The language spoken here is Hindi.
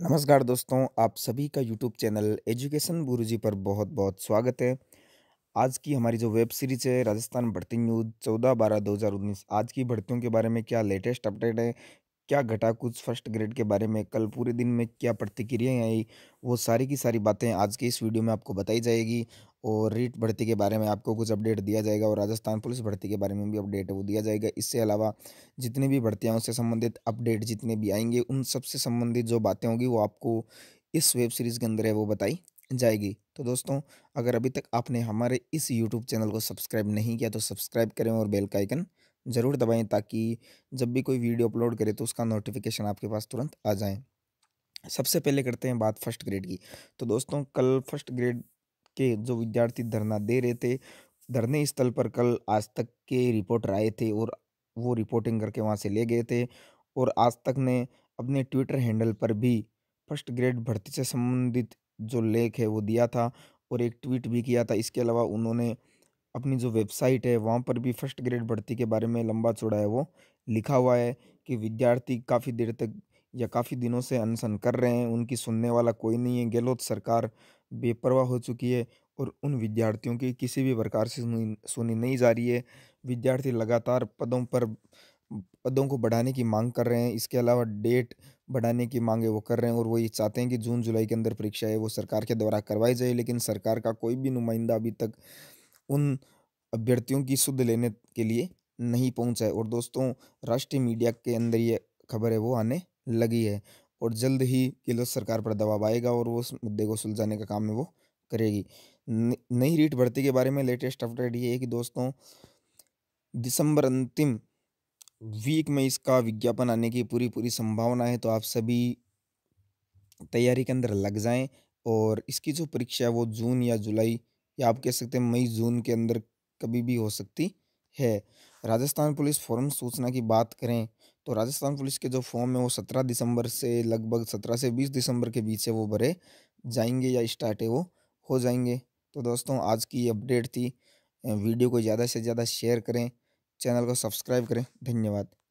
नमस्कार दोस्तों आप सभी का यूट्यूब चैनल एजुकेशन गुरुजी पर बहुत बहुत स्वागत है आज की हमारी जो वेब सीरीज़ है राजस्थान भर्ती न्यूज चौदह बारह दो हज़ार उन्नीस आज की भर्तियों के बारे में क्या लेटेस्ट अपडेट है क्या घटा कुछ फर्स्ट ग्रेड के बारे में कल पूरे दिन में क्या प्रतिक्रियाएँ आई वो सारी की सारी बातें आज के इस वीडियो में आपको बताई जाएगी और रीट भर्ती के बारे में आपको कुछ अपडेट दिया जाएगा और राजस्थान पुलिस भर्ती के बारे में भी अपडेट वो दिया जाएगा इससे अलावा जितनी भी भर्तियाँ उससे संबंधित अपडेट जितने भी आएंगे उन सबसे संबंधित जो बातें होंगी वो आपको इस वेब सीरीज़ के अंदर है वो बताई जाएगी तो दोस्तों अगर अभी तक आपने हमारे इस यूट्यूब चैनल को सब्सक्राइब नहीं किया तो सब्सक्राइब करें और बेल का आइकन ज़रूर दबाएँ ताकि जब भी कोई वीडियो अपलोड करें तो उसका नोटिफिकेशन आपके पास तुरंत आ जाए सबसे पहले करते हैं बात फर्स्ट ग्रेड की तो दोस्तों कल फर्स्ट ग्रेड के जो विद्यार्थी धरना दे रहे थे धरने स्थल पर कल आज तक के रिपोर्टर आए थे और वो रिपोर्टिंग करके वहाँ से ले गए थे और आज तक ने अपने ट्विटर हैंडल पर भी फर्स्ट ग्रेड भर्ती से संबंधित जो लेख है वो दिया था और एक ट्वीट भी किया था इसके अलावा उन्होंने अपनी जो वेबसाइट है वहाँ पर भी फर्स्ट ग्रेड भर्ती के बारे में लंबा चौड़ा है वो लिखा हुआ है कि विद्यार्थी काफ़ी देर तक या काफ़ी दिनों से अनशन कर रहे हैं उनकी सुनने वाला कोई नहीं है गहलोत सरकार बेपरवाह हो चुकी है और उन विद्यार्थियों की किसी भी प्रकार से सुनी नहीं जा रही है विद्यार्थी लगातार पदों पर पदों को बढ़ाने की मांग कर रहे हैं इसके अलावा डेट बढ़ाने की मांगें वो कर रहे हैं और वो ये चाहते हैं कि जून जुलाई के अंदर परीक्षा है वो सरकार के द्वारा करवाई जाए लेकिन सरकार का कोई भी नुमाइंदा अभी तक उन अभ्यर्थियों की सुध लेने के लिए नहीं पहुंचा है और दोस्तों राष्ट्रीय मीडिया के अंदर ये खबर है वो आने लगी है और जल्द ही केंद्र सरकार पर दबाव आएगा और वो उस मुद्दे को सुलझाने का काम में वो करेगी नई रीट भर्ती के बारे में लेटेस्ट अपडेट ये है कि दोस्तों दिसंबर अंतिम वीक में इसका विज्ञापन आने की पूरी पूरी संभावना है तो आप सभी तैयारी के अंदर लग जाएं और इसकी जो परीक्षा है वो जून या जुलाई या आप कह सकते हैं मई जून के अंदर कभी भी हो सकती है राजस्थान पुलिस फॉर्म सूचना की बात करें तो राजस्थान पुलिस के जो फॉर्म है वो सत्रह दिसंबर से लगभग सत्रह से बीस दिसंबर के बीच है वो भरे जाएंगे या स्टार्ट है वो हो जाएंगे तो दोस्तों आज की अपडेट थी वीडियो को ज़्यादा से ज़्यादा शेयर करें चैनल को सब्सक्राइब करें धन्यवाद